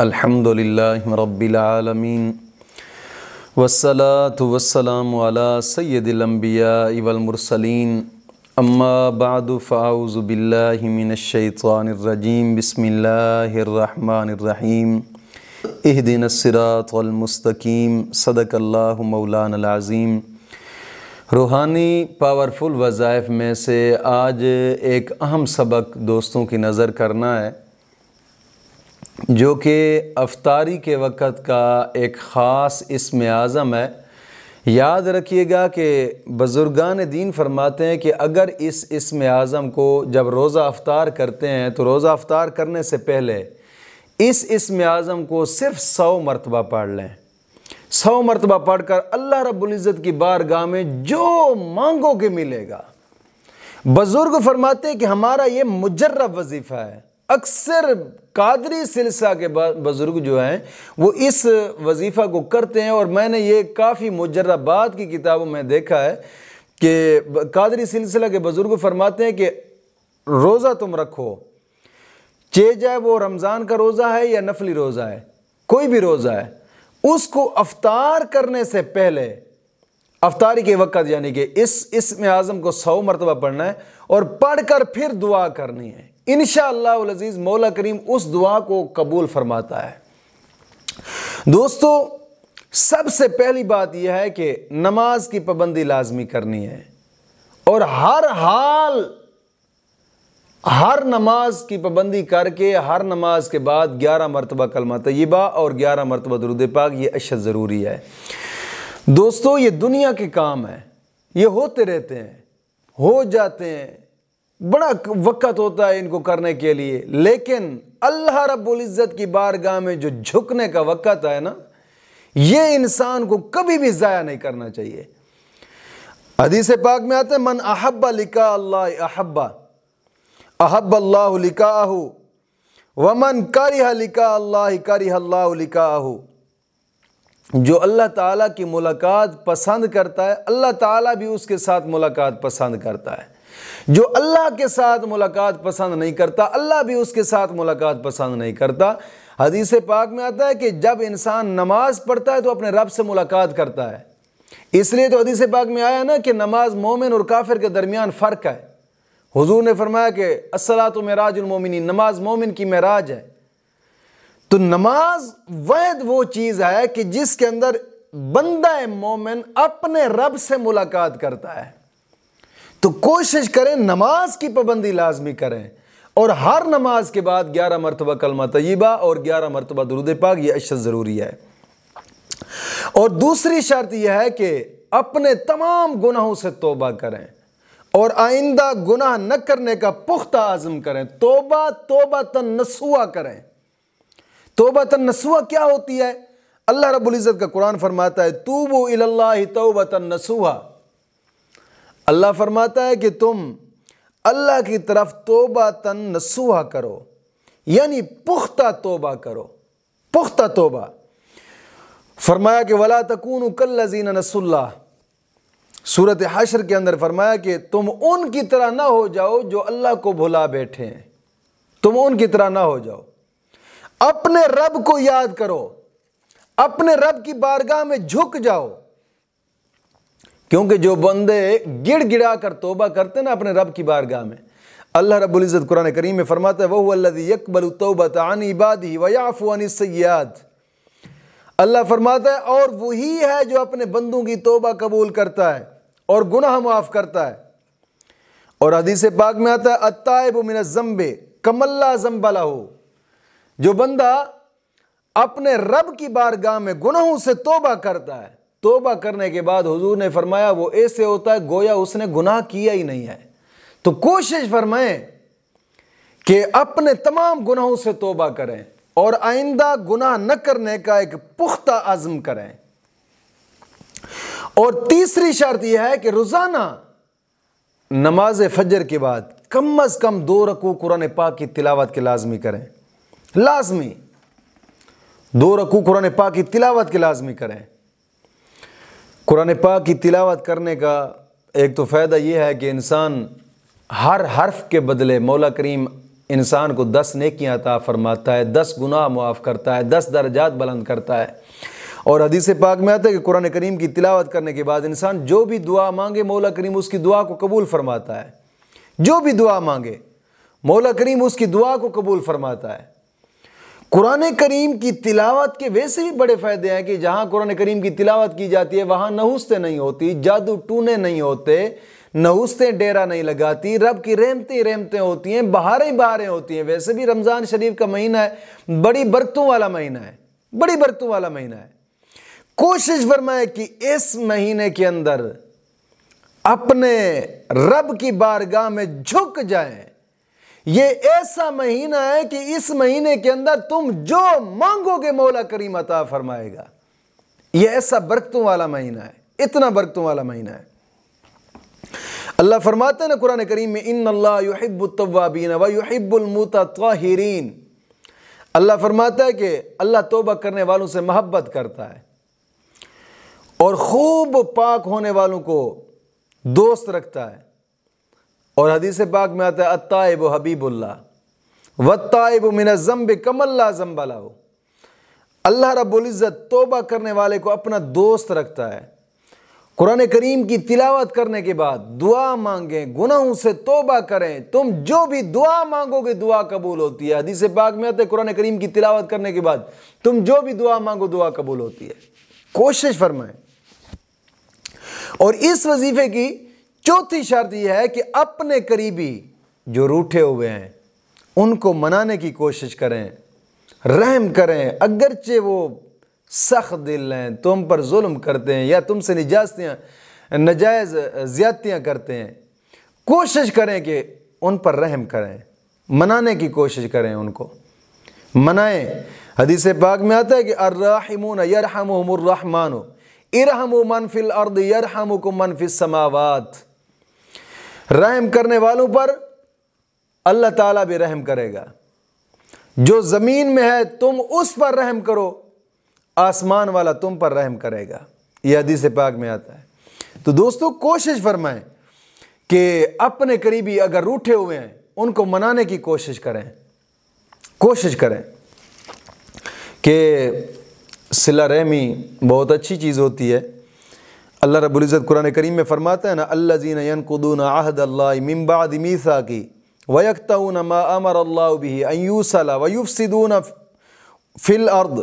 العالمين والصلاة والسلام على سيد الأنبياء والمرسلين أما بعد فأعوذ بالله من الشيطان الرجيم بسم الله الرحمن الرحيم اهدنا الصراط المستقيم صدق الله مولانا العظيم रूहानी पावरफुल वज़ाइफ में से आज एक अहम सबक दोस्तों की नज़र करना है जो कि अफ्तारी के वक़्त का एक ख़ास इसम आज़म है याद रखिएगा कि बुज़ुर्गान दीन फरमाते हैं कि अगर इस इसम आज़म को जब रोज़ा अफ्तार करते हैं तो रोज़ा अफ्तार करने से पहले इस इसम आज़म को सिर्फ सौ मरतबा पढ़ लें सौ मरतबा पढ़ कर अल्लाह रब्ज़त की बारगाह में जो मांगोगे मिलेगा बुज़ुर्ग फरमाते हैं कि हमारा ये मुजर्रब वजीफ़ा है अक्सर कादरी सिलसिला के बुज़ुर्ग जो हैं वो इस वजीफ़ा को करते हैं और मैंने ये काफ़ी मुजरबाद की किताबों में देखा है कि कादरी सिलसिला के बुज़ुर्ग फरमाते हैं कि रोज़ा तुम रखो चे जाए वो रमज़ान का रोज़ा है या नफली रोज़ा है कोई भी रोज़ा है उसको अफ्तार करने से पहले अफ्तारी के वक़्त यानी कि इस इसमें आज़म को सौ मरतबा पढ़ना है और पढ़ कर फिर दुआ करनी है इन शज़ीज़ मौला करीम उस दुआ को कबूल फरमाता है दोस्तों सबसे पहली बात यह है कि नमाज की पाबंदी लाजमी करनी है और हर हाल हर नमाज की पाबंदी करके हर नमाज के बाद ग्यारह मरतबा कलमा तयबा और ग्यारह मरतबा दरुद पाक ये अशद ज़रूरी है दोस्तों ये दुनिया के काम है ये होते रहते हैं हो जाते हैं बड़ा वक़्त होता है इनको करने के लिए लेकिन अल्लाह रब्बुल इज़्ज़त की बारगाह में जो झुकने का वक़्त है ना ये इंसान को कभी भी ज़ाया नहीं करना चाहिए हदीस पाक में आते हैं मन अहब्बा लिका अल्लाह अहब्बा अहब अल्लाह व वमन करिह लिका अल्लाह करिह अल्लाह लिकाहू जो अल्लाह ताला की मुलाकात पसंद करता है अल्लाह ताला भी उसके साथ मुलाकात पसंद करता है जो अल्लाह के साथ मुलाकात पसंद नहीं करता अल्लाह भी उसके साथ मुलाकात पसंद नहीं करता हदीस पाक में आता है कि जब इंसान नमाज पढ़ता है तो अपने रब से मुलाकात करता है इसलिए तो हदीस पाक में आया ना कि नमाज मोमिन और काफिर के दरमियान फ़र्क है हुजूर ने फरमाया कि असला तो मराजमिन नमाज मोमिन की महराज है तो नमाज वैद वो चीज़ है कि जिसके अंदर बंदा मोमिन अपने रब से मुलाकात करता है तो कोशिश करें नमाज की पाबंदी लाजमी करें और हर नमाज के बाद ग्यारह मरतबा कलमा तयबा और ग्यारह मरतबा दुरुद पाक यह अशद ज़रूरी है और दूसरी शर्त यह है कि अपने तमाम गुनाहों से तोबा करें और आइंदा गुनाह न करने का पुख्ता आज़म करें तोबा तोबा तनसुआ करें तोबा तनसुआ क्या होती है अल्लाह रबुल्ज़त का कुरान फरमाता है तूबो इल्ला तोबा तनसुआ अल्लाह फरमाता है कि तुम अल्लाह की तरफ तोबा तन नसुहा करो यानी पुख्ता तोबा करो पुख्ता तोबा फरमाया कि वला तकून कल्लजीन नसुल्ला सूरत हशर के अंदर फरमाया कि तुम उनकी तरह ना हो जाओ जो अल्लाह को भुला बैठे हैं तुम उनकी तरह ना हो जाओ अपने रब को याद करो अपने रब की बारगाह में झुक जाओ क्योंकि जो बंदे गिड़ गिड़ा कर तोबा करते ना अपने रब की बारगाह में अल्लाह रबुल्ज़त कुरान करीम में फरमाता है वह यकबल अन इबादी वयाफ़ान सयाद अल्लाह फरमाता है और वही है जो अपने बंदों की तोबा कबूल करता है और गुनाह माफ़ करता है और हदीस पाक में आता है अतायब मिन जम्बे कमल्ला जम्बला हो जो बंदा अपने रब की बारगाह में गुनाहों से तोबा करता है तोबा करने के बाद हुजूर ने फरमाया वो ऐसे होता है गोया उसने गुनाह किया ही नहीं है तो कोशिश फरमाएं कि अपने तमाम गुनाहों से तोबा करें और आइंदा गुनाह न करने का एक पुख्ता आज़म करें और तीसरी शर्त यह है कि रोज़ाना नमाज फजर के बाद कम अज़ कम दो रकू कुरान पाक की तिलावत के लाजमी करें लाजमी दो रकू कुरान पाक की तिलावत के लाजमी करें कुरान पाक की तिलावत करने का एक तो फ़ायदा यह है कि इंसान हर हर्फ के बदले मौला करीम इंसान को दस नेकियाँ अता फरमाता है दस गुनाह मुआफ़ करता है दस दर्जात बुलंद करता है और हदीस पाक में आता है कि कुरान करीम की तिलावत करने के बाद इंसान जो भी दुआ मांगे मौला करीम उसकी दुआ को कबूल फरमाता है जो भी दुआ मांगे मौला करीम उसकी दुआ को कबूल फरमाता है कुरान करीम की तिलावत के वैसे भी बड़े फ़ायदे हैं कि जहाँ कुरान करीम की तिलावत की जाती है वहाँ नहुस्तें नहीं होती जादू टूने नहीं होते नहुस्तें डेरा नहीं लगाती रब की रहमतें रहमतें होती हैं बहारें बहारें होती हैं वैसे भी रमज़ान शरीफ का महीना है बड़ी बरतों वाला महीना है बड़ी बरतों वाला महीना है कोशिश फरमाए कि इस महीने के अंदर अपने रब की बारगाह में झुक जाएं ये ऐसा महीना है कि इस महीने के अंदर तुम जो मांगोगे मौला करीम अता फरमाएगा ये ऐसा बरकतों वाला महीना है इतना बरकतों वाला महीना है अल्लाह फरमाते ना कुरान करीम में इन अल्लाहबीन वहब्बुलमतरीन अल्लाह फरमाता है कि अल्लाह तोबा करने वालों से महब्बत करता है और खूब पाक होने वालों को दोस्त रखता है और हदीस पाक में आता है अताइब हबीबुल्ला मिन जम्ब कमल्ला जम्बला हो अल्लाह रब्ज़त तोबा करने वाले को अपना दोस्त रखता है कुरान करीम की तिलावत करने के बाद दुआ मांगें गुनाहों से तोबा करें तुम जो भी दुआ मांगोगे दुआ कबूल होती है हदीस पाक में आते कुरान करीम की तिलावत करने के बाद तुम जो भी दुआ मांगो दुआ कबूल होती है कोशिश फरमाएं और इस वजीफे की चौथी शर्त यह है कि अपने करीबी जो रूठे हुए हैं उनको मनाने की कोशिश करें रहम करें अगरचे वो सख्त दिल हैं तुम पर जुल्म करते हैं या तुमसे निजास्तियाँ नजायज़ ज़्यादतियाँ करते हैं कोशिश करें कि उन पर रहम करें मनाने की कोशिश करें उनको मनाएं हदीस पाक में आता है कि अर्राहिमून यरहमुहुमुर्रहमान इरहमु फिल अर्द यरहमुकुम मन फिस समावात रहम करने वालों पर अल्लाह ताला भी रहम करेगा जो ज़मीन में है तुम उस पर रहम करो आसमान वाला तुम पर रहम करेगा यह हदीस पाक में आता है तो दोस्तों कोशिश फरमाएं कि अपने करीबी अगर रूठे हुए हैं उनको मनाने की कोशिश करें कोशिश करें कि सिला रहमी बहुत अच्छी चीज़ होती है अल्लाह रब्बुल इज़्ज़त कुरान करीम में फ़रमाता है ना अल्ला जीन यनकुदून मिन मिम्बाद मीसाकी व वयकताऊन मा अमर अल्लाबी व वयुफ़सिदून फ़िल अर्द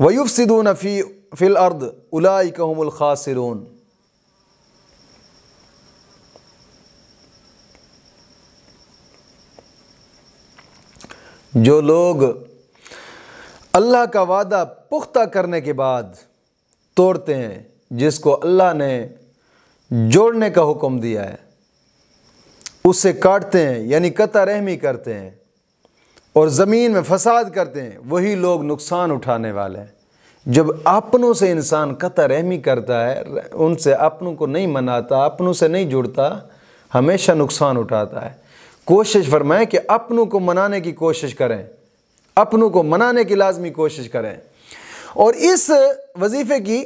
व वयुफ़सिदून फ़ी फ़िल अर्द उलाइक हुमुल खासिरून जो लोग अल्लाह का वादा पुख्ता करने के बाद तोड़ते हैं जिसको अल्लाह ने जोड़ने का हुक्म दिया है उससे काटते हैं यानी कतर रहमी करते हैं और ज़मीन में फसाद करते हैं वही लोग नुकसान उठाने वाले हैं जब अपनों से इंसान कतर रहमी करता है उनसे अपनों को नहीं मनाता अपनों से नहीं जुड़ता हमेशा नुकसान उठाता है कोशिश फरमाएं कि अपनों को मनाने की कोशिश करें अपनों को मनाने की लाजमी कोशिश करें और इस वजीफ़े की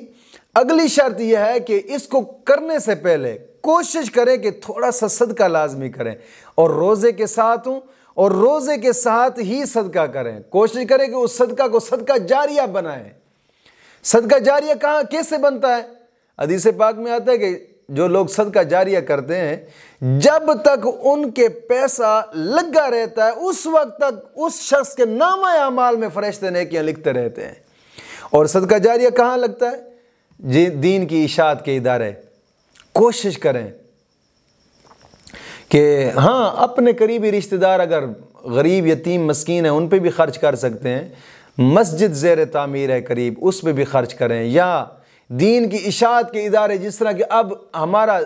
अगली शर्त यह है कि इसको करने से पहले कोशिश करें कि थोड़ा सा सदका लाजमी करें और रोज़े के साथ हूं और रोज़े के साथ ही सदका करें कोशिश करें कि उस सदका को सदका जारिया बनाए सदका जारिया कहां कैसे बनता है अदीस पाक में आता है कि जो लोग सदका जारिया करते हैं जब तक उनके पैसा लगा रहता है उस वक्त तक उस शख्स के नामा अमाल में फरिश्ते नेकियाँ लिखते रहते हैं और सदका जारिया कहां लगता है दीन की इशात के इदारे कोशिश करें कि हाँ अपने करीबी रिश्तेदार अगर गरीब यतीम मस्किन है उन पर भी ख़र्च कर सकते हैं मस्जिद ज़ेर तामीर है करीब उस पर भी ख़र्च करें या दीन की इशात के इदारे जिस तरह के अब हमारा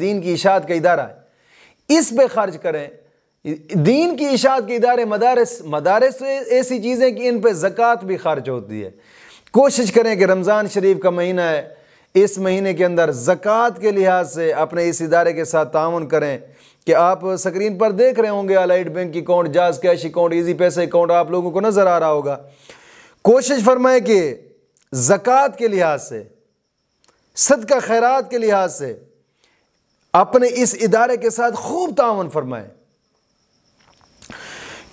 दीन की इशात का इदारा है इस पर ख़र्च करें दीन की इशात के इदारे मदारस मदारस तो ऐसी चीज़ें कि इन पर ज़क़़त भी खर्च होती है कोशिश करें कि रमज़ान शरीफ का महीना है इस महीने के अंदर ज़क़़त के लिहाज से अपने इस इदारे के साथ ताउन करें कि आप स्क्रीन पर देख रहे होंगे अलाइट बैंक की अकाउंट जाज कैश अकाउंट ईजी पैसे अकाउंट आप लोगों को नज़र आ रहा होगा कोशिश फरमाएं कि ज़क़़त के लिहाज से सदका खैरात के लिहाज से अपने इस इदारे के साथ खूब ताउन फरमाएं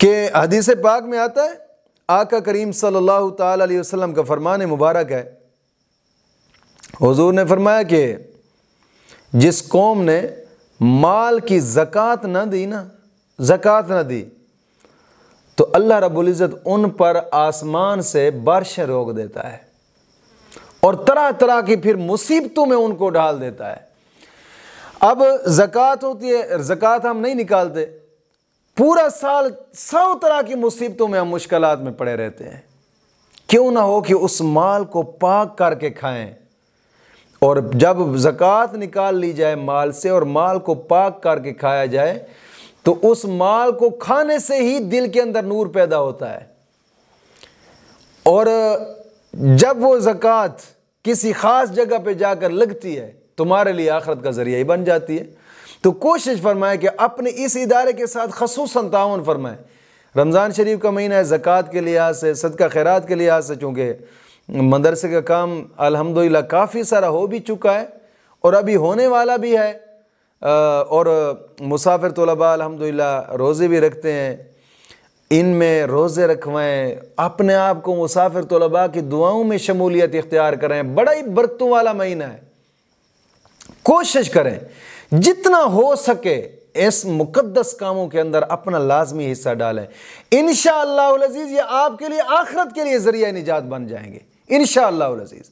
कि हदीस पाक में आता है आका करीम सल्लल्लाहु अलैहि वसल्लम का फरमान मुबारक है हुजूर ने फरमाया कि जिस कौम ने माल की ज़क़़त न दी ना ज़क़़त न दी तो अल्लाह इज़्ज़त उन पर आसमान से बारिश रोक देता है और तरह तरह की फिर मुसीबतों में उनको ढाल देता है अब ज़क़़त होती है ज़क़़त हम नहीं निकालते पूरा साल सौ तरह की मुसीबतों में हम मुश्किल में पड़े रहते हैं क्यों ना हो कि उस माल को पाक करके खाएं और जब जक़ात निकाल ली जाए माल से और माल को पाक करके खाया जाए तो उस माल को खाने से ही दिल के अंदर नूर पैदा होता है और जब वो जक़ात किसी ख़ास जगह पे जाकर लगती है तुम्हारे लिए आखरत का ज़रिया ही बन जाती है तो कोशिश फरमाए कि अपने इस इदारे के साथ खसूस तावन फरमाएँ रमज़ान शरीफ का महीना है ज़क़़त के लिहाज से सदका खैरात के लिहाज से चूँकि मदरसे का काम अलहमदिल्ला काफ़ी सारा हो भी चुका है और अभी होने वाला भी है और मुसाफिर तलबा अलहमदिल्ला रोज़े भी रखते हैं इन में रोज़े रखवाएँ अपने आप को मुसाफिर तलबा की दुआओं में शमूलियत इख्तियार करें बड़ा ही बरतों वाला महीना है कोशिश करें जितना हो सके इस मुकद्दस कामों के अंदर अपना लाजमी हिस्सा डालें इन शजीज़ ये आपके लिए आखरत के लिए ज़रिया निजात बन जाएंगे इन शजीज़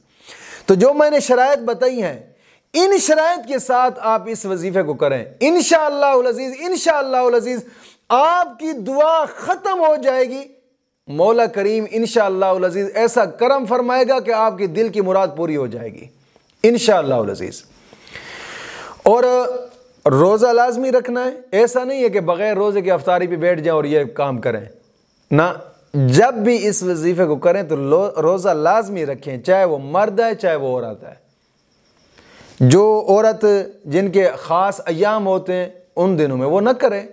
तो जो मैंने शराय बताई हैं इन शराय के साथ आप इस वजीफे को करें इन शजीज़ इन शजीज़ आपकी दुआ ख़त्म हो जाएगी मौला करीम इन शजीज़ ऐसा करम फरमाएगा कि आपके दिल की मुराद पूरी हो जाएगी इन शजीज़ और रोज़ा लाजमी रखना है ऐसा नहीं है कि बग़ैर रोज़े की अफ्तारी पे बैठ जाएं और ये काम करें ना जब भी इस वजीफ़े को करें तो रोज़ा लाजमी रखें चाहे वो मर्द है चाहे वो औरत है जो औरत जिनके ख़ास अयाम होते हैं उन दिनों में वो ना करें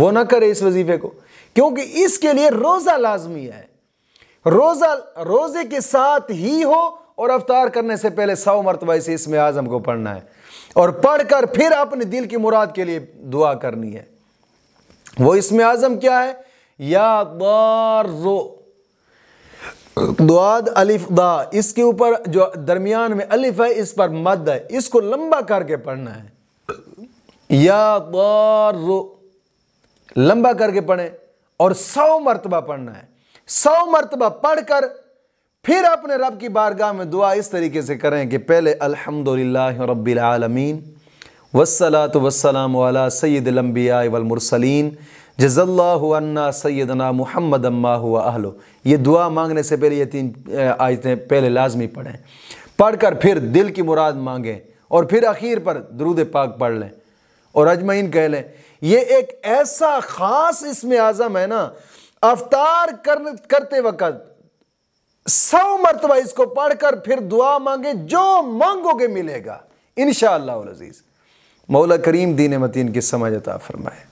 वो ना करें इस वजीफ़े को क्योंकि इसके लिए रोज़ा लाजमी है रोज़ा रोज़े के साथ ही हो और अवतार करने से पहले सौ मरतबा इसे इसमें आज़म को पढ़ना है और पढ़कर फिर अपने दिल की मुराद के लिए दुआ करनी है वो इसमें आज़म क्या है या दुआद अलिफ दा इसके ऊपर जो दरमियान में अलिफ है इस पर मद है इसको लंबा करके पढ़ना है या लंबा करके पढ़े और सौ मरतबा पढ़ना है सौ मरतबा पढ़कर फिर अपने रब की बारगाह में दुआ इस तरीके से करें कि पहले अलहमदिल्ला रबालमीन वसलात वसलाम वाला सैद लम्बिया वलमरसलिन जजल्ला सैदना मोहम्मद अम्मा हुआ अहलो ये दुआ मांगने से पहले ये तीन आयतें पहले लाजमी पढ़ें पढ़ कर फिर दिल की मुराद मांगें और फिर आखिर पर दरूद पाक पढ़ लें और अजमैन कह लें यह एक ऐसा ख़ास इसमें आज़म है ना अवतार करते वक्त सौ मरतबा इसको पढ़कर फिर दुआ मांगे जो मांगोगे मिलेगा इन शजीज़ मौला करीम दीन मतीन की समझता फरमाए